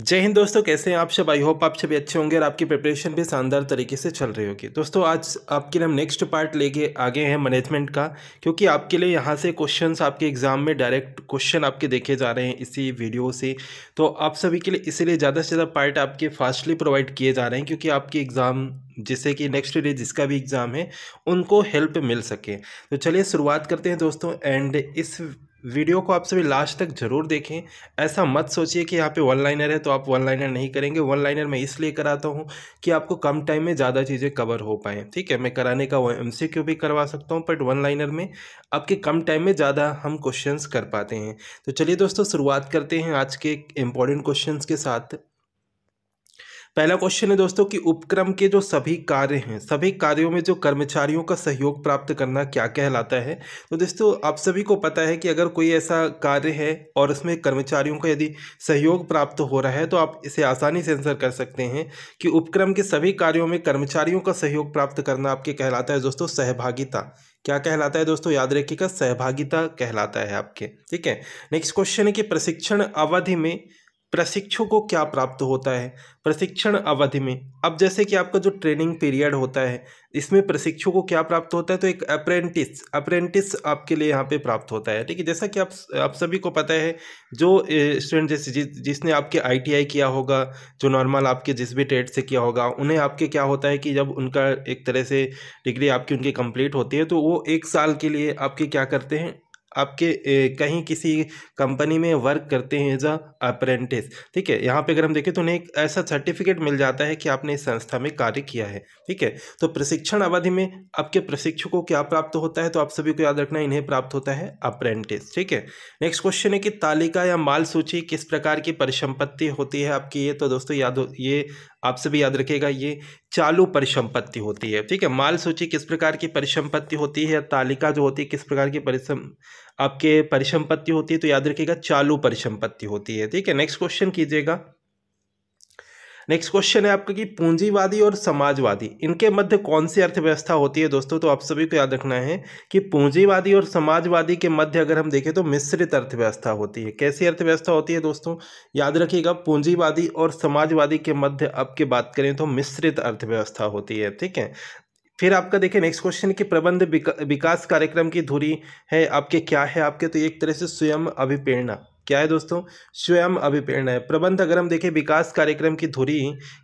जय हिंद दोस्तों कैसे हैं आप सब आई होप आप सभी अच्छे होंगे और आपकी प्रिपरेशन भी शानदार तरीके से चल रही होगी दोस्तों आज आपके लिए हम नेक्स्ट पार्ट लेके आगे हैं मैनेजमेंट का क्योंकि आपके लिए यहाँ से क्वेश्चंस आपके एग्जाम में डायरेक्ट क्वेश्चन आपके देखे जा रहे हैं इसी वीडियो से तो आप सभी के लिए इसीलिए ज़्यादा से ज़्यादा पार्ट आपके फास्टली प्रोवाइड किए जा रहे हैं क्योंकि आपके एग्ज़ाम जिससे कि नेक्स्ट डे जिसका भी एग्ज़ाम है उनको हेल्प मिल सके तो चलिए शुरुआत करते हैं दोस्तों एंड इस वीडियो को आप सभी लास्ट तक जरूर देखें ऐसा मत सोचिए कि यहाँ पे वन लाइनर है तो आप वन लाइनर नहीं करेंगे वन लाइनर मैं इसलिए कराता हूँ कि आपको कम टाइम में ज़्यादा चीज़ें कवर हो पाएँ ठीक है मैं कराने का एम सी क्यू भी करवा सकता हूँ बट वन लाइनर में आपके कम टाइम में ज़्यादा हम क्वेश्चन कर पाते हैं तो चलिए दोस्तों शुरुआत करते हैं आज के इम्पॉर्टेंट क्वेश्चन के साथ पहला क्वेश्चन है दोस्तों कि उपक्रम के जो सभी कार्य हैं सभी कार्यों में जो कर्मचारियों का सहयोग प्राप्त करना क्या कहलाता है तो दोस्तों आप सभी को पता है कि अगर कोई ऐसा कार्य है और उसमें कर्मचारियों का यदि सहयोग प्राप्त हो रहा है तो आप इसे आसानी से आंसर कर सकते हैं कि उपक्रम के सभी कार्यों में कर्मचारियों का सहयोग प्राप्त करना आपके कहलाता है दोस्तों सहभागिता क्या कहलाता है दोस्तों याद रखिएगा सहभागिता कहलाता है आपके ठीक है नेक्स्ट क्वेश्चन है कि प्रशिक्षण अवधि में प्रशिक्षु को क्या प्राप्त होता है प्रशिक्षण अवधि में अब जैसे कि आपका जो ट्रेनिंग पीरियड होता है इसमें प्रशिक्षु को क्या प्राप्त होता है तो एक अप्रेंटिस अप्रेंटिस आपके लिए यहाँ पे प्राप्त होता है ठीक है जैसा कि आप आप सभी को पता है जो स्टूडेंट जैसे जि, जिसने आपके आईटीआई किया होगा जो नॉर्मल आपके जिस भी ट्रेड से किया होगा उन्हें आपके क्या होता है कि जब उनका एक तरह से डिग्री आपकी उनकी कंप्लीट होती है तो वो एक साल के लिए आपके क्या करते हैं आपके कहीं किसी कंपनी में वर्क करते हैं एज अ अप्रेंटिस ठीक है यहाँ पे अगर हम देखें तो उन्हें एक ऐसा सर्टिफिकेट मिल जाता है कि आपने इस संस्था में कार्य किया है ठीक है तो प्रशिक्षण अवधि में आपके प्रशिक्षकों क्या प्राप्त होता है तो आप सभी को याद रखना इन्हें प्राप्त होता है अप्रेंटिस ठीक है नेक्स्ट क्वेश्चन है कि तालिका या माल सूची किस प्रकार की परिसंपत्ति होती है आपकी ये तो दोस्तों याद हो ये आप सभी याद रखेगा ये चालू परिसंपत्ति होती है ठीक है माल सूची किस प्रकार की परिसंपत्ति होती है तालिका जो होती है किस प्रकार की परिसम आपके परिसंपत्ति होती है तो याद रखिएगा चालू परिसंपत्ति होती है ठीक है नेक्स्ट क्वेश्चन कीजिएगा नेक्स्ट क्वेश्चन है आपका कि पूंजीवादी और समाजवादी इनके मध्य कौन सी अर्थव्यवस्था होती है दोस्तों तो आप सभी को याद रखना है कि पूंजीवादी और समाजवादी के मध्य अगर हम देखें तो मिश्रित अर्थव्यवस्था होती है कैसी अर्थव्यवस्था होती है दोस्तों याद रखिएगा पूंजीवादी और समाजवादी के मध्य आपके बात करें तो मिश्रित अर्थव्यवस्था होती है ठीक है फिर आपका देखिए नेक्स्ट क्वेश्चन कि प्रबंध विकास कार्यक्रम की धुरी है आपके क्या है आपके तो एक तरह से स्वयं अभिप्रेरणा क्या है दोस्तों स्वयं अभिप्रेरणा है प्रबंध अगर हम देखें विकास कार्यक्रम की धुरी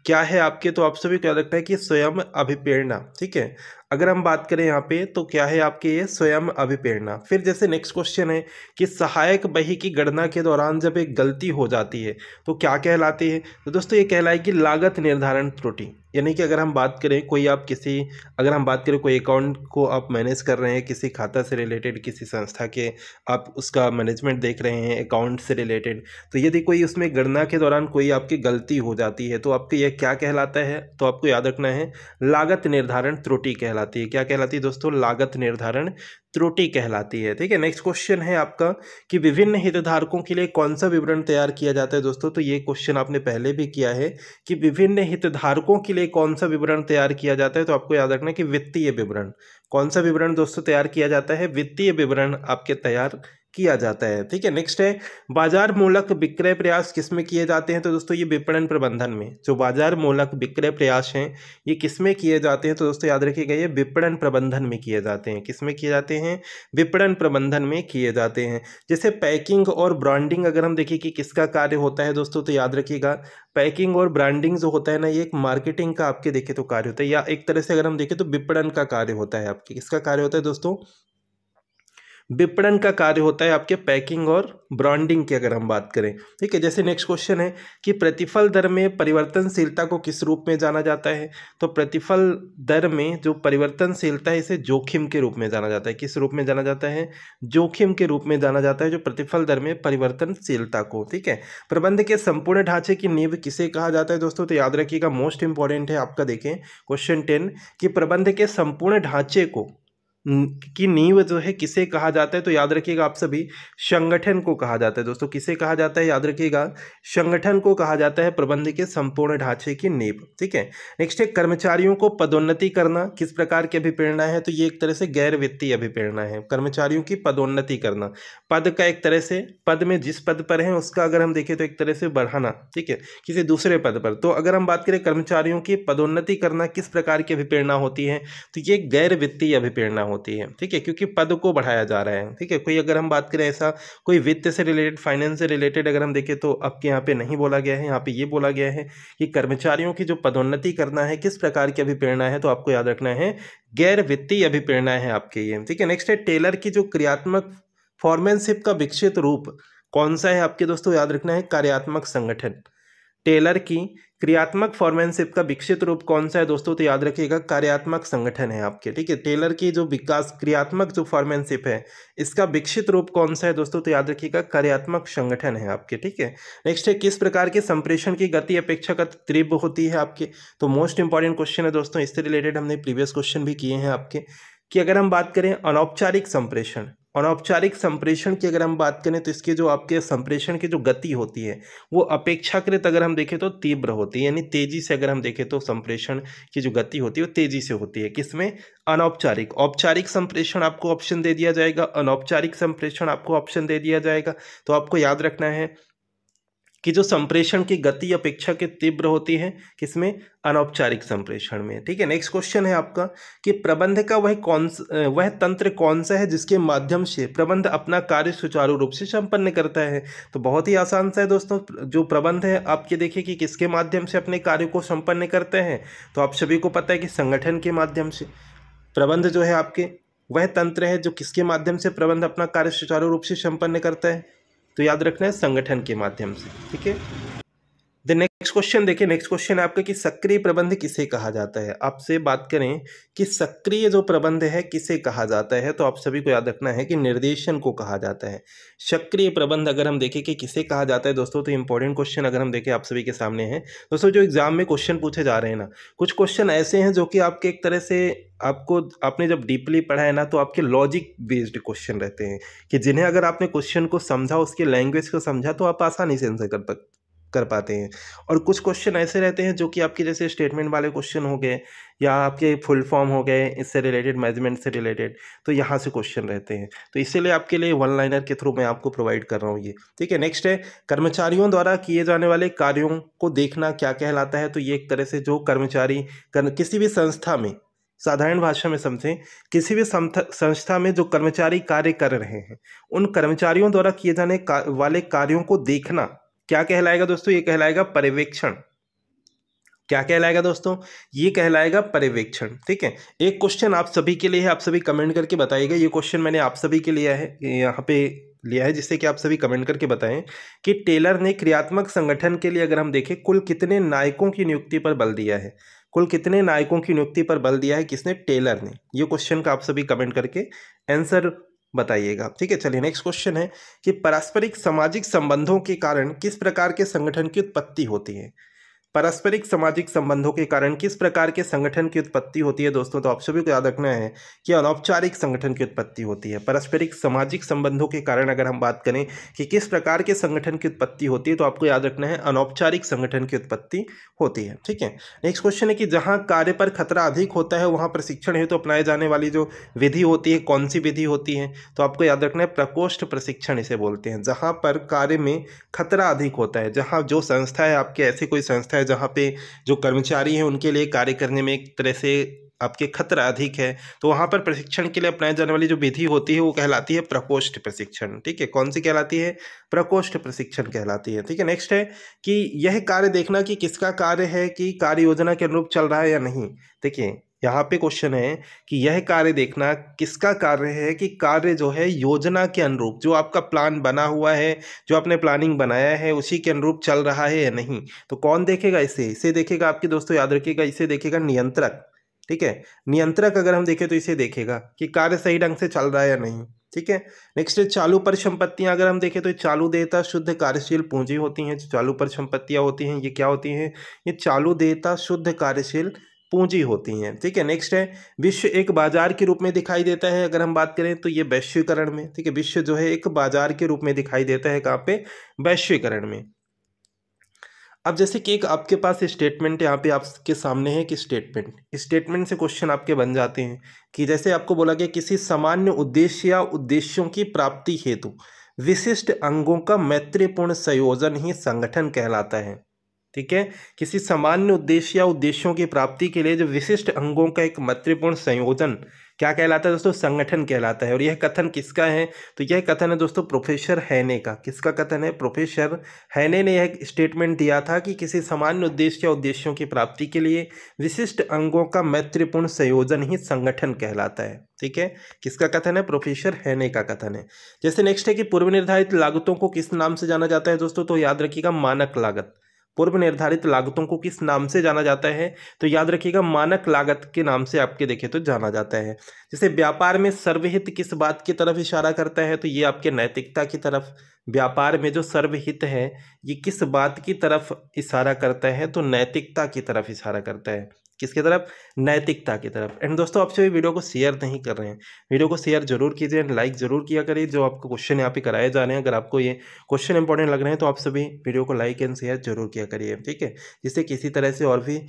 क्या है आपके तो आप सभी क्या लगता है कि स्वयं अभिप्रेरणा ठीक है अगर हम बात करें यहाँ पे तो क्या है आपके ये स्वयं अभिप्रेरणा फिर जैसे नेक्स्ट क्वेश्चन है कि सहायक बही की गणना के दौरान जब एक गलती हो जाती है तो क्या कहलाती है तो दोस्तों ये कहलाए कि लागत निर्धारण त्रुटि यानी कि अगर हम बात करें कोई आप किसी अगर हम बात करें कोई अकाउंट को आप मैनेज कर रहे हैं किसी खाता से रिलेटेड किसी संस्था के आप उसका मैनेजमेंट देख रहे हैं अकाउंट से रिलेटेड तो यदि कोई उसमें गणना के दौरान कोई आपकी गलती हो जाती है तो आपके यह क्या कहलाता है तो आपको याद रखना है लागत निर्धारण त्रुटि कहलाता कहलाती है क्या कहलाती है दोस्तों लागत निर्धारण त्रुटि कहलाती है ठीक है नेक्स्ट क्वेश्चन है आपका कि विभिन्न हितधारकों के लिए कौन सा विवरण तैयार किया जाता है दोस्तों तो ये क्वेश्चन आपने पहले भी किया है कि विभिन्न हितधारकों के लिए कौन सा विवरण तैयार किया जाता है तो आपको याद रखना कि वित्तीय विवरण कौन सा विवरण दोस्तों तैयार किया जाता है वित्तीय विवरण आपके तैयार किया जाता है ठीक है नेक्स्ट है बाजार मूलक विक्रय प्रयास किसमें किए जाते हैं तो दोस्तों ये विपणन प्रबंधन में जो बाजार मूलक विक्रय प्रयास हैं ये किसमें किए जाते हैं तो दोस्तों याद रखिएगा ये विपणन प्रबंधन में किए जाते हैं किसमें किए जाते हैं विपणन प्रबंधन में किए जाते हैं जैसे पैकिंग और ब्रांडिंग अगर हम देखें कि किसका कार्य होता है दोस्तों तो याद रखिएगा पैकिंग और ब्रांडिंग जो होता है ना ये एक मार्केटिंग का आपके देखें तो कार्य होता है या एक तरह से अगर हम देखें तो विपणन का कार्य होता है आपके किसका कार्य होता है दोस्तों विपणन का कार्य होता है आपके पैकिंग और ब्रांडिंग की अगर हम बात करें ठीक है जैसे नेक्स्ट क्वेश्चन है कि प्रतिफल दर में परिवर्तनशीलता को किस रूप में जाना जाता है तो प्रतिफल दर में जो परिवर्तनशीलता है इसे जोखिम के रूप में जाना जाता है किस रूप में जाना जाता है जोखिम के रूप में जाना जाता है जो प्रतिफल दर में परिवर्तनशीलता को ठीक है प्रबंध के संपूर्ण ढांचे की नींव किसे कहा जाता है दोस्तों तो याद रखिएगा मोस्ट इंपॉर्टेंट है आपका देखें क्वेश्चन टेन कि प्रबंध के संपूर्ण ढांचे को की नींव जो है किसे कहा जाता है तो याद रखिएगा आप सभी संगठन को कहा जाता है दोस्तों किसे कहा जाता है याद रखिएगा संगठन को कहा जाता है प्रबंध के संपूर्ण ढांचे की नींव ठीक है नेक्स्ट है कर्मचारियों को पदोन्नति करना किस प्रकार की अभिप्रेरणा है तो ये एक तरह से गैर वित्तीय अभिप्रेरणा है कर्मचारियों की पदोन्नति करना पद का एक तरह से पद में जिस पद पर है उसका अगर हम देखें तो एक तरह से बढ़ाना ठीक है किसी दूसरे पद पर तो अगर हम बात करें कर्मचारियों की पदोन्नति करना किस प्रकार की अभिप्रेरणा होती है तो ये गैर वित्तीय अभिप्रेरणा होती होती है ठीक है क्योंकि पद को बढ़ाया जा रहा है ठीक है कोई अगर हम बात करें ऐसा कोई वित्त से रिलेटेड फाइनेंस से रिलेटेड अगर हम देखें तो आपके यहाँ पे नहीं बोला गया है यहाँ पे ये बोला गया है कि कर्मचारियों की जो पदोन्नति करना है किस प्रकार की अभिप्रेरणा है तो आपको याद रखना है गैर वित्तीय अभिप्रेरणा है आपके ये ठीक है नेक्स्ट है टेलर की जो क्रियात्मक फॉर्मेनशिप का विकसित रूप कौन सा है आपके दोस्तों याद रखना है कार्यात्मक संगठन टेलर की क्रियात्मक फॉर्मेनशिप का विकसित रूप कौन सा है दोस्तों तो याद रखिएगा कार्यात्मक संगठन है आपके ठीक है टेलर की जो विकास क्रियात्मक जो फॉर्मेनशिप है इसका विकसित रूप कौन सा है दोस्तों तो याद रखिएगा कार्यात्मक संगठन है आपके ठीक है नेक्स्ट है किस प्रकार के संप्रेषण की गति का तीव्र होती है आपके तो मोस्ट इंपॉर्टेंट क्वेश्चन है दोस्तों इससे रिलेटेड हमने प्रीवियस क्वेश्चन भी किए हैं आपके कि अगर हम बात करें अनौपचारिक संप्रेषण अनौपचारिक संप्रेषण की अगर हम बात करें तो इसके जो आपके संप्रेषण की जो गति होती है वो अपेक्षाकृत अगर हम देखें तो तीव्र होती है यानी तेजी से अगर हम देखें तो संप्रेषण की जो गति होती है वो तेजी से होती है किसमें अनौपचारिक औपचारिक संप्रेषण आपको ऑप्शन दे दिया जाएगा अनौपचारिक संप्रेषण आपको ऑप्शन दे दिया जाएगा तो आपको याद रखना है कि जो संप्रेषण की गति अपेक्षा के तीव्र होती है किसमें अनौपचारिक संप्रेषण में ठीक है नेक्स्ट क्वेश्चन है आपका कि प्रबंध का वह कौन वह तंत्र कौन सा है जिसके माध्यम से प्रबंध अपना कार्य सुचारू रूप से संपन्न करता है तो बहुत ही आसान सा है दोस्तों जो प्रबंध है आपके देखिए कि किसके माध्यम से अपने कार्य को संपन्न करते हैं तो आप सभी को पता है कि संगठन के माध्यम से प्रबंध जो है आपके वह तंत्र है जो किसके माध्यम से प्रबंध अपना कार्य सुचारू रूप से संपन्न करता है तो याद रखना है संगठन के माध्यम से ठीक है द नेक्स्ट क्वेश्चन देखिए नेक्स्ट क्वेश्चन है आपका कि सक्रिय प्रबंध किसे कहा जाता है आपसे बात करें कि सक्रिय जो प्रबंध है किसे कहा जाता है तो आप सभी को याद रखना है कि निर्देशन को कहा जाता है सक्रिय प्रबंध अगर हम देखें कि किसे कहा जाता है दोस्तों तो इंपॉर्टेंट क्वेश्चन अगर हम देखें आप सभी के सामने है दोस्तों जो एग्जाम में क्वेश्चन पूछे जा रहे हैं ना कुछ क्वेश्चन ऐसे हैं जो कि आपके एक तरह से आपको आपने जब डीपली पढ़ा है ना तो आपके लॉजिक बेस्ड क्वेश्चन रहते हैं कि जिन्हें अगर आपने क्वेश्चन को समझा उसके लैंग्वेज को समझा तो आप आसानी से आंसर कर कर पाते हैं और कुछ क्वेश्चन ऐसे रहते हैं जो कि आपके जैसे स्टेटमेंट वाले क्वेश्चन हो गए या आपके फुल फॉर्म हो गए इससे रिलेटेड मेजरमेंट से रिलेटेड तो यहाँ से क्वेश्चन रहते हैं तो इसीलिए आपके लिए वन लाइनर के थ्रू मैं आपको प्रोवाइड कर रहा हूँ ये ठीक है नेक्स्ट है कर्मचारियों द्वारा किए जाने वाले कार्यों को देखना क्या कहलाता है तो ये एक तरह से जो कर्मचारी कर, किसी भी संस्था में साधारण भाषा में समझें किसी भी संस्था में जो कर्मचारी कार्य कर रहे हैं उन कर्मचारियों द्वारा किए जाने का, वाले कार्यों को देखना क्या कहलाएगा दोस्तों ये कहलाएगा पर्यवेक्षण क्या कहलाएगा दोस्तों ये कहलाएगा पर्यवेक्षण ठीक है एक क्वेश्चन आप सभी के लिए है आप सभी कमेंट करके बताइएगा ये क्वेश्चन मैंने आप सभी के लिए है यहाँ पे लिया है जिससे कि आप सभी कमेंट करके बताएं कि टेलर ने क्रियात्मक संगठन के लिए अगर हम देखें कुल कितने नायकों की नियुक्ति पर बल दिया है कुल कितने नायकों की नियुक्ति पर बल दिया है किसने टेलर ने ये क्वेश्चन का आप सभी कमेंट करके आंसर बताइएगा ठीक है चलिए नेक्स्ट क्वेश्चन है कि पारस्परिक सामाजिक संबंधों के कारण किस प्रकार के संगठन की उत्पत्ति होती है पारस्परिक सामाजिक संबंधों के कारण किस प्रकार के संगठन की उत्पत्ति होती है दोस्तों तो आप सभी को याद रखना है कि अनौपचारिक संगठन की उत्पत्ति होती है पारस्परिक सामाजिक संबंधों के कारण अगर हम बात करें कि किस प्रकार के संगठन की उत्पत्ति होती है तो आपको याद रखना है अनौपचारिक संगठन की उत्पत्ति होती है ठीक है नेक्स्ट क्वेश्चन है कि जहाँ कार्य पर खतरा अधिक होता है वहाँ प्रशिक्षण हेतु तो अपनाए जाने वाली जो विधि होती है कौन सी विधि होती है तो आपको याद रखना है प्रकोष्ठ प्रशिक्षण इसे बोलते हैं जहाँ पर कार्य में खतरा अधिक होता है जहाँ जो संस्था है आपके ऐसी कोई संस्था है जहाँ पे जो कर्मचारी हैं उनके लिए कार्य करने में एक तरह से आपके खतरा अधिक है तो वहाँ पर प्रशिक्षण के लिए अपनाई जाने वाली जो विधि होती है वो कहलाती है प्रकोष्ठ प्रशिक्षण ठीक है कौन सी कहलाती है प्रकोष्ठ प्रशिक्षण कहलाती है ठीक है नेक्स्ट है कि यह कार्य देखना कि किसका कार्य है कि कार्य योजना के अनुरूप चल रहा है या नहीं देखिए यहाँ पे क्वेश्चन है कि यह कार्य देखना किसका कार्य है कि कार्य जो है योजना के अनुरूप जो आपका प्लान बना हुआ है जो आपने प्लानिंग बनाया है उसी के अनुरूप चल रहा है या नहीं तो कौन देखेगा इसे इसे देखेगा आपके दोस्तों याद रखिएगा इसे देखेगा नियंत्रक ठीक है नियंत्रक अगर हम देखें तो इसे देखेगा कि कार्य सही ढंग से चल रहा है या नहीं ठीक है नेक्स्ट चालू परिसंपत्तियां अगर हम देखें तो चालू देयता शुद्ध कार्यशील पूंजी होती हैं जो चालू परिसंपत्तियां होती हैं ये क्या होती हैं ये चालू देयता शुद्ध कार्यशील पूंजी होती हैं ठीक है नेक्स्ट है विश्व एक बाजार के रूप में दिखाई देता है अगर हम बात करें तो ये वैश्वीकरण में ठीक है विश्व जो है एक बाजार के रूप में दिखाई देता है कहाँ पे वैश्वीकरण में अब जैसे कि एक आपके पास स्टेटमेंट यहाँ पे आपके सामने है कि स्टेटमेंट स्टेटमेंट से क्वेश्चन आपके बन जाते हैं कि जैसे आपको बोला गया किसी सामान्य उद्देश्य या उद्देश्यों की प्राप्ति हेतु विशिष्ट अंगों का मैत्रीपूर्ण संयोजन ही संगठन कहलाता है ठीक है किसी सामान्य उद्देश्य या उद्देश्यों की प्राप्ति के लिए जो विशिष्ट अंगों का एक मैत्रीपूर्ण संयोजन क्या कहलाता है दोस्तों संगठन कहलाता है और यह कथन किसका है तो यह कथन है दोस्तों प्रोफेसर हैने का किसका कथन है प्रोफेसर हैने ने यह स्टेटमेंट दिया था कि किसी सामान्य उद्देश्य या उद्देश्यों की प्राप्ति के लिए विशिष्ट अंगों का मैत्रीपूर्ण संयोजन ही संगठन कहलाता है ठीक है किसका कथन है प्रोफेसर हैने का कथन है जैसे नेक्स्ट है कि पूर्व निर्धारित लागतों को किस नाम से जाना जाता है दोस्तों तो याद रखिएगा मानक लागत पूर्व निर्धारित लागतों को किस नाम से जाना जाता है तो याद रखिएगा मानक लागत के नाम से आपके देखें तो जाना जाता है जैसे व्यापार में सर्वहित किस बात की तरफ इशारा करता है तो ये आपके नैतिकता की तरफ व्यापार में जो सर्वहित है ये किस बात की तरफ इशारा करता है तो नैतिकता की तरफ इशारा करता है किसकी तरफ नैतिकता की तरफ एंड दोस्तों आप सभी वीडियो को शेयर नहीं कर रहे हैं वीडियो को शेयर जरूर कीजिए एंड लाइक जरूर किया करिए जो आपको क्वेश्चन यहाँ पे कराए जा रहे हैं अगर आपको ये क्वेश्चन इंपॉर्टेंट लग रहे हैं तो आप सभी वीडियो को लाइक एंड शेयर जरूर किया करिए ठीक है जिससे किसी तरह से और भी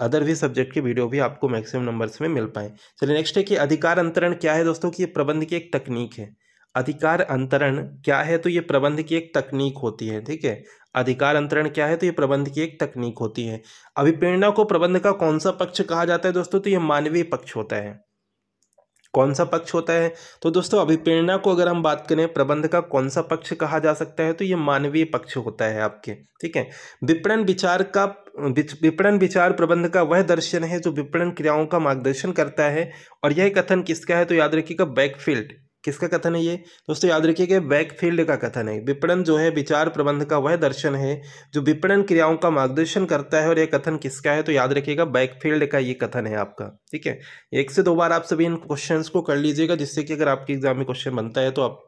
अदर भी सब्जेक्ट की वीडियो भी आपको मैक्सिमम नंबर्स में मिल पाए चलिए नेक्स्ट है कि अधिकार अंतरण क्या है दोस्तों की ये प्रबंध की एक तकनीक है अधिकार अंतरण क्या है तो ये प्रबंध की एक तकनीक होती है ठीक है अधिकार अंतरण क्या है तो ये प्रबंध की एक तकनीक होती है अभिप्रेरणा को प्रबंध का कौन सा पक्ष कहा जाता है दोस्तों तो ये मानवीय पक्ष होता है कौन सा पक्ष होता है तो दोस्तों अभिप्रेरणा को अगर हम बात करें प्रबंध का कौन सा पक्ष कहा जा सकता है तो ये मानवीय पक्ष होता है आपके ठीक है विपणन विचार का विपणन विचार प्रबंध का वह दर्शन है जो विपणन क्रियाओं का मार्गदर्शन करता है और यह कथन किसका है तो याद रखिएगा बैकफील्ड किसका कथन है ये दोस्तों याद रखिए कि बैकफील्ड का कथन है विपणन जो है विचार प्रबंध का वह दर्शन है जो विपणन क्रियाओं का मार्गदर्शन करता है और यह कथन किसका है तो याद रखिएगा बैकफील्ड का ये कथन है आपका ठीक है एक से दो बार आप सभी इन क्वेश्चन को कर लीजिएगा जिससे कि अगर आपके एग्जाम में क्वेश्चन बनता है तो आप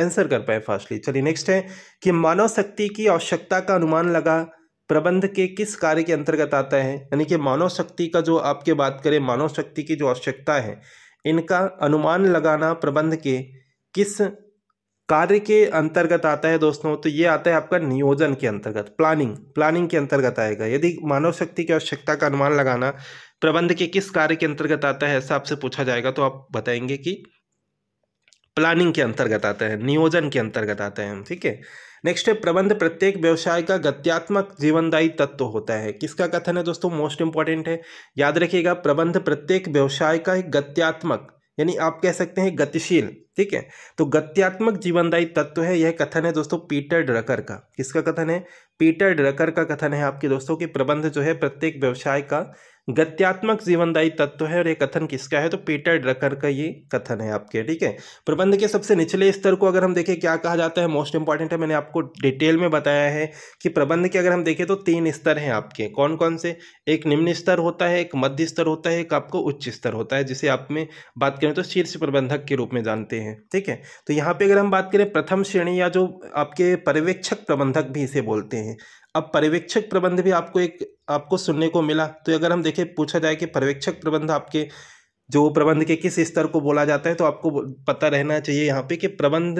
आंसर कर पाए फास्टली चलिए नेक्स्ट है कि मानव शक्ति की आवश्यकता का अनुमान लगा प्रबंध के किस कार्य के अंतर्गत आता है यानी कि मानव शक्ति का जो आपके बात करें मानव शक्ति की जो आवश्यकता है इनका अनुमान लगाना प्रबंध के किस कार्य के अंतर्गत आता है दोस्तों तो ये आता है आपका नियोजन के अंतर्गत प्लानिंग प्लानिंग के अंतर्गत आएगा यदि मानव शक्ति की आवश्यकता का अनुमान लगाना प्रबंध के किस कार्य के अंतर्गत आता है ऐसा आपसे पूछा जाएगा तो आप बताएंगे कि प्लानिंग के अंतर्गत आता है नियोजन के अंतर्गत आता है ठीक है नेक्स्ट है प्रबंध प्रत्येक व्यवसाय का गत्यात्मक जीवनदायी तत्व होता है किसका कथन है दोस्तों मोस्ट इंपॉर्टेंट है याद रखिएगा प्रबंध प्रत्येक व्यवसाय का एक गत्यात्मक यानी आप कह सकते हैं गतिशील ठीक है तो गत्यात्मक जीवनदायी तत्व है यह कथन है दोस्तों पीटर ड्रकर का किसका कथन है पीटर ड्रकर का कथन है आपके दोस्तों के प्रबंध जो है प्रत्येक व्यवसाय का गत्यात्मक जीवनदायी तत्व है और ये कथन किसका है तो पीटर ड्रकर का ये कथन है आपके ठीक है प्रबंध के सबसे निचले स्तर को अगर हम देखें क्या कहा जाता है मोस्ट इंपॉर्टेंट है मैंने आपको डिटेल में बताया है कि प्रबंध के अगर हम देखें तो तीन स्तर हैं आपके कौन कौन से एक निम्न स्तर होता है एक मध्य स्तर होता है एक आपको उच्च स्तर होता है जिसे आप में बात करें तो शीर्ष प्रबंधक के रूप में जानते हैं ठीक है तो यहाँ पर अगर हम बात करें प्रथम श्रेणी या जो आपके पर्यवेक्षक प्रबंधक भी इसे बोलते हैं अब पर्यवेक्षक प्रबंध भी आपको एक आपको सुनने को मिला तो अगर हम देखें पूछा जाए कि पर्यवेक्षक प्रबंध आपके जो प्रबंध के किस स्तर को बोला जाता है तो आपको पता रहना चाहिए यहाँ पे कि प्रबंध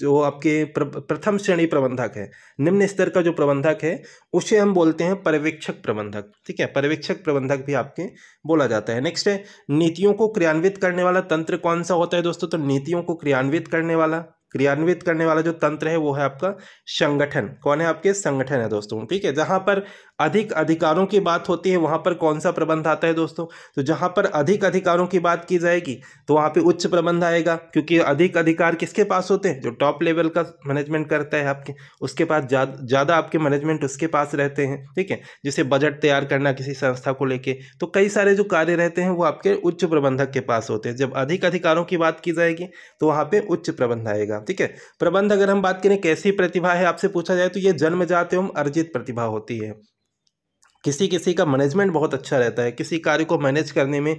जो आपके प्र, प्रथम श्रेणी प्रबंधक है निम्न स्तर का जो प्रबंधक है उसे हम बोलते हैं पर्यवेक्षक प्रबंधक ठीक है पर्यवेक्षक प्रबंधक भी आपके बोला जाता है नेक्स्ट है नीतियों को क्रियान्वित करने वाला तंत्र कौन सा होता है दोस्तों तो नीतियों को क्रियान्वित करने वाला क्रियान्वित करने वाला जो तंत्र है वो है आपका संगठन कौन है आपके संगठन है दोस्तों ठीक है जहाँ पर अधिक अधिकारों की बात होती है वहाँ पर कौन सा प्रबंध आता है दोस्तों तो जहाँ पर अधिक अधिकारों की बात की जाएगी तो वहाँ पे उच्च प्रबंध आएगा क्योंकि अधिक अधिकार किसके पास होते हैं जो टॉप लेवल का मैनेजमेंट करता है आपके उसके पास ज़्यादा आपके मैनेजमेंट उसके पास रहते हैं ठीक है जैसे बजट तैयार करना किसी संस्था को लेके तो कई सारे जो कार्य रहते हैं वो आपके उच्च प्रबंधक के पास होते हैं जब अधिक अधिकारों की बात की जाएगी तो वहाँ पर उच्च प्रबंध आएगा ठीक है प्रबंध अगर हम बात करें कैसी प्रतिभा है आपसे पूछा जाए तो ये जन्मजात एवं अर्जित प्रतिभा होती है किसी किसी का मैनेजमेंट बहुत अच्छा रहता है किसी कार्य को मैनेज करने में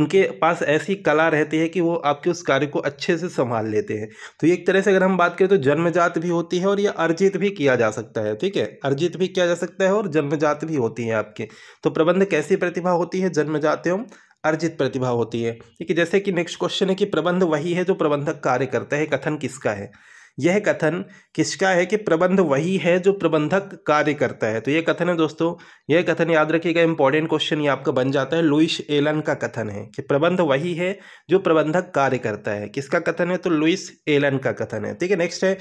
उनके पास ऐसी कला रहती है कि वो आपके उस कार्य को अच्छे से संभाल लेते हैं तो एक तरह से अगर हम बात करें तो जन्मजात भी होती है और ये अर्जित भी किया जा सकता है ठीक है अर्जित भी किया जा सकता है और जन्मजात भी होती है आपके तो प्रबंध कैसी प्रतिभा होती है जन्मजात एवं अर्जित प्रतिभा होती है ठीक है जैसे कि नेक्स्ट क्वेश्चन है कि प्रबंध वही है जो प्रबंधक कार्य करता है कथन किसका है यह कथन किसका है कि प्रबंध वही है जो प्रबंधक कार्य करता है तो यह कथन है दोस्तों यह कथन याद रखिएगा इंपॉर्टेंट क्वेश्चन ये आपका बन जाता है लुइस एलन का कथन है कि प्रबंध वही है जो प्रबंधक कार्य करता है किसका कथन है तो लुइस एलन का कथन है ठीक है नेक्स्ट है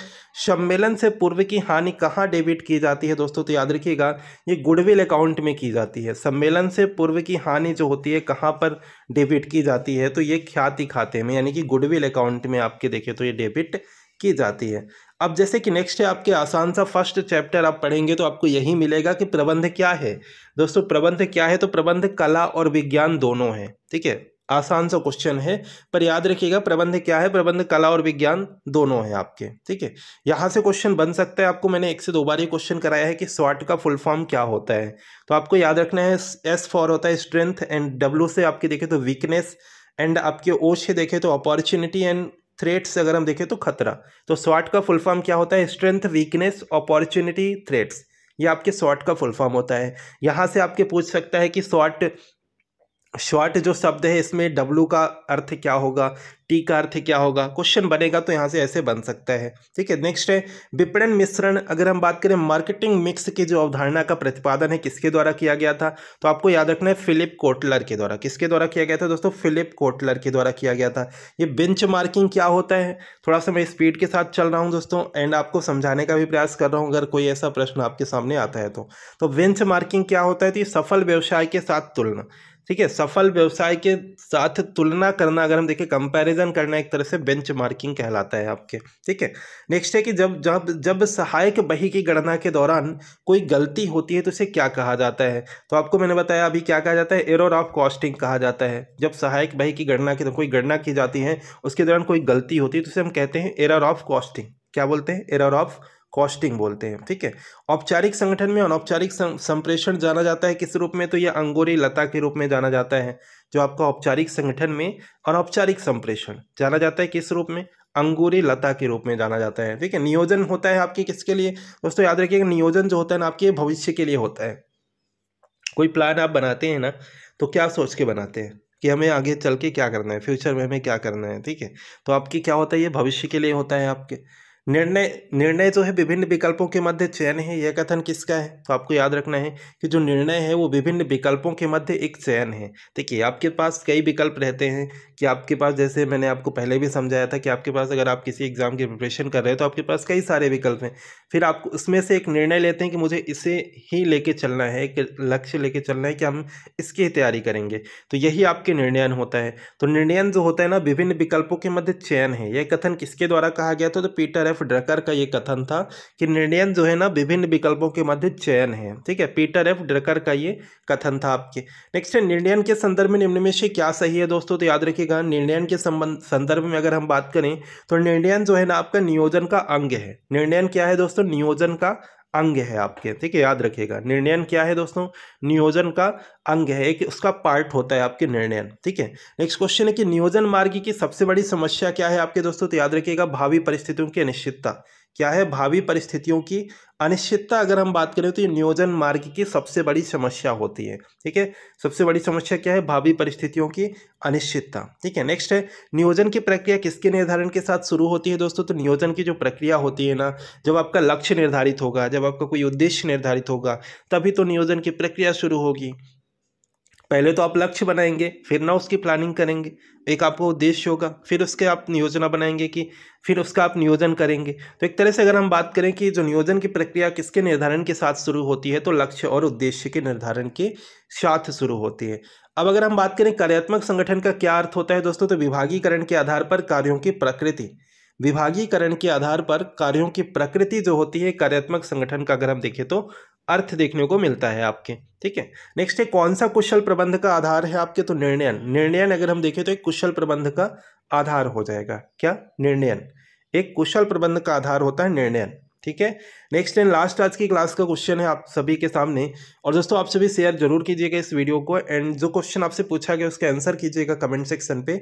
सम्मेलन से पूर्व की हानि कहाँ डेबिट की जाती है दोस्तों तो याद रखिएगा ये गुडविल अकाउंट में की जाती है सम्मेलन से पूर्व की हानि जो होती है कहाँ पर डेबिट की जाती है तो ये ख्याति खाते में यानी कि गुडविल अकाउंट में आपके देखे तो ये डेबिट की जाती है अब जैसे कि नेक्स्ट है आपके आसान सा फर्स्ट चैप्टर आप पढ़ेंगे तो आपको यही मिलेगा कि प्रबंध क्या है दोस्तों प्रबंध क्या है तो प्रबंध कला और विज्ञान दोनों है ठीक है आसान सा क्वेश्चन है पर याद रखिएगा प्रबंध क्या है प्रबंध कला और विज्ञान दोनों है आपके ठीक है यहाँ से क्वेश्चन बन सकता है आपको मैंने एक से दो बार ये क्वेश्चन कराया है कि स्वाट का फुल फॉर्म क्या होता है तो आपको याद रखना है एस फॉर होता है स्ट्रेंथ एंड डब्ल्यू से आपके देखे तो वीकनेस एंड आपके ओ से देखे तो अपॉर्चुनिटी एंड थ्रेट्स अगर हम देखें तो खतरा तो स्वाट का फुल फॉर्म क्या होता है स्ट्रेंथ वीकनेस अपॉर्चुनिटी थ्रेट्स ये आपके स्वाट का फुल फॉर्म होता है यहाँ से आपके पूछ सकता है कि स्वाट शॉर्ट जो शब्द है इसमें डब्लू का अर्थ क्या होगा टी का अर्थ क्या होगा क्वेश्चन बनेगा तो यहाँ से ऐसे बन सकता है ठीक है नेक्स्ट है विपणन मिश्रण अगर हम बात करें मार्केटिंग मिक्स की जो अवधारणा का प्रतिपादन है किसके द्वारा किया गया था तो आपको याद रखना है फिलिप कोटलर के द्वारा किसके द्वारा किया गया था दोस्तों फिलिप कोटलर के द्वारा किया गया था ये बेंच मार्किंग क्या होता है थोड़ा सा मैं स्पीड के साथ चल रहा हूँ दोस्तों एंड आपको समझाने का भी प्रयास कर रहा हूँ अगर कोई ऐसा प्रश्न आपके सामने आता है तो बेंच तो मार्किंग क्या होता है तो सफल व्यवसाय के साथ तुलना ठीक है सफल व्यवसाय के साथ तुलना करना अगर हम देखें कंपैरिजन करना एक तरह से बेंच मार्किंग कहलाता है आपके ठीक है नेक्स्ट है कि जब जब जब सहायक बही की गणना के दौरान कोई गलती होती है तो उसे क्या कहा जाता है तो आपको मैंने बताया अभी क्या कहा जाता है एरर ऑफ कॉस्टिंग कहा जाता है जब सहायक बही की गणना के तो कोई गणना की जाती है उसके दौरान कोई गलती होती है तो उसे हम कहते हैं एरर ऑफ कॉस्टिंग क्या बोलते हैं एरर ऑफ कॉस्टिंग बोलते हैं ठीक है औपचारिक संगठन में अनौपचारिक संप्रेषण जाना जाता है किस रूप में तो यह अंगोरी लता के रूप में जाना जाता है जो आपका औपचारिक संगठन में अनौपचारिक संप्रेषण जाना जाता है किस रूप में अंगूरी लता के रूप में जाना जाता है ठीक है नियोजन होता है आपके किसके लिए दोस्तों याद रखिएगा नियोजन जो होता है ना आपके भविष्य के लिए होता है कोई प्लान आप बनाते हैं ना तो क्या सोच के बनाते हैं कि हमें आगे चल के क्या करना है फ्यूचर में हमें क्या करना है ठीक है तो आपकी क्या होता है ये भविष्य के लिए होता है आपके निर्णय निर्णय जो है विभिन्न विकल्पों के मध्य चयन है यह कथन किसका है तो आपको याद रखना है कि जो निर्णय है वो विभिन्न विकल्पों के मध्य एक चयन है देखिए आपके पास कई विकल्प रहते हैं कि आपके पास जैसे मैंने आपको पहले भी समझाया था कि आपके पास अगर आप किसी एग्ज़ाम की प्रिपरेशन कर रहे हो तो आपके पास कई सारे विकल्प हैं फिर आप उसमें से एक निर्णय लेते हैं कि मुझे इसे ही लेके चलना है एक लक्ष्य लेके चलना है कि हम इसकी तैयारी करेंगे तो यही आपके निर्णयन होता है तो निर्णयन जो होता है ना विभिन्न विकल्पों के मध्य चयन है यह कथन किसके द्वारा कहा गया था तो पीटर जोसेफ ड्रकर का ये कथन था कि निर्णयन जो है ना विभिन्न विकल्पों के मध्य चयन है ठीक है पीटर एफ ड्रकर का ये कथन था आपके नेक्स्ट है निर्णयन के संदर्भ में निम्न में से क्या सही है दोस्तों तो याद रखिएगा निर्णयन के संबंध संदर्भ में अगर हम बात करें तो निर्णयन जो है ना आपका नियोजन का अंग है निर्णयन क्या है दोस्तों नियोजन का अंग है आपके ठीक है याद रखिएगा निर्णयन क्या है दोस्तों नियोजन का अंग है एक उसका पार्ट होता है आपके निर्णयन ठीक है नेक्स्ट क्वेश्चन है कि नियोजन मार्ग की सबसे बड़ी समस्या क्या है आपके दोस्तों तो याद रखिएगा भावी परिस्थितियों की अनिश्चितता क्या है भावी परिस्थितियों की अनिश्चितता अगर हम बात करें तो ये नियोजन मार्ग की सबसे बड़ी समस्या होती है ठीक है सबसे बड़ी समस्या क्या है भावी परिस्थितियों की अनिश्चितता ठीक है नेक्स्ट है नियोजन की प्रक्रिया किसके निर्धारण के साथ शुरू होती है दोस्तों तो नियोजन की जो प्रक्रिया होती है ना जब आपका लक्ष्य निर्धारित होगा जब आपका कोई उद्देश्य निर्धारित होगा तभी तो नियोजन की प्रक्रिया शुरू होगी पहले तो आप लक्ष्य बनाएंगे फिर ना उसकी प्लानिंग करेंगे एक आपको उद्देश्य होगा फिर उसके आप नियोजना बनाएंगे कि फिर उसका आप नियोजन करेंगे तो एक तरह से अगर हम बात करें कि जो नियोजन की प्रक्रिया किसके निर्धारण के साथ शुरू होती है तो लक्ष्य और उद्देश्य के निर्धारण के साथ शुरू होती है अब अगर हम बात करें कार्यात्मक संगठन का क्या अर्थ होता है दोस्तों तो विभागीकरण के आधार पर कार्यों की प्रकृति विभागीकरण के आधार पर कार्यों की प्रकृति जो होती है कार्यात्मक संगठन का अगर हम देखें तो अर्थ देखने को मिलता है आपके ठीक है नेक्स्ट है कौन सा कुशल प्रबंध का आधार है आपके तो निर्णयन निर्णयन अगर हम देखें तो एक कुशल प्रबंध का आधार हो जाएगा क्या निर्णयन एक कुशल प्रबंध का आधार होता है निर्णयन ठीक है नेक्स्ट एंड लास्ट आज की क्लास का क्वेश्चन है आप सभी के सामने और दोस्तों आप सभी शेयर जरूर कीजिएगा इस वीडियो को एंड जो क्वेश्चन आपसे पूछा गया उसका आंसर कीजिएगा कमेंट सेक्शन पे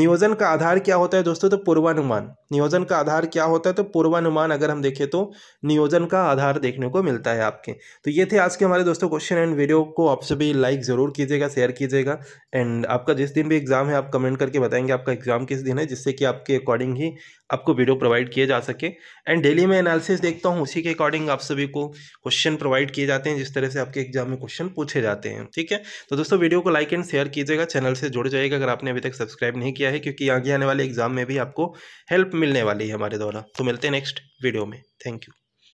नियोजन का आधार क्या होता है दोस्तों तो पूर्वानुमान नियोजन का आधार क्या होता है तो पूर्वानुमान अगर हम देखें तो नियोजन का आधार देखने को मिलता है आपके तो ये थे आज के हमारे दोस्तों क्वेश्चन एंड वीडियो को आप सभी लाइक ज़रूर कीजिएगा शेयर कीजिएगा एंड आपका जिस दिन भी एग्ज़ाम है आप कमेंट करके बताएंगे आपका एग्ज़ाम किस दिन है जिससे कि आपके अकॉर्डिंग ही आपको वीडियो प्रोवाइड किए जा सके एंड डेली मैं एनालिसिस देखता हूँ उसी के अकॉर्डिंग आप सभी को क्वेश्चन प्रोवाइड किए जाते हैं जिस तरह से आपके एग्जाम में क्वेश्चन पूछे जाते हैं ठीक है तो दोस्तों वीडियो को लाइक एंड शेयर कीजिएगा चैनल से जुड़ जाएगा अगर आपने अभी तक सब्सक्राइब नहीं किया है क्योंकि आगे आने वाले एग्जाम में भी आपको हेल्प मिलने वाली है हमारे द्वारा तो मिलते हैं नेक्स्ट वीडियो में थैंक यू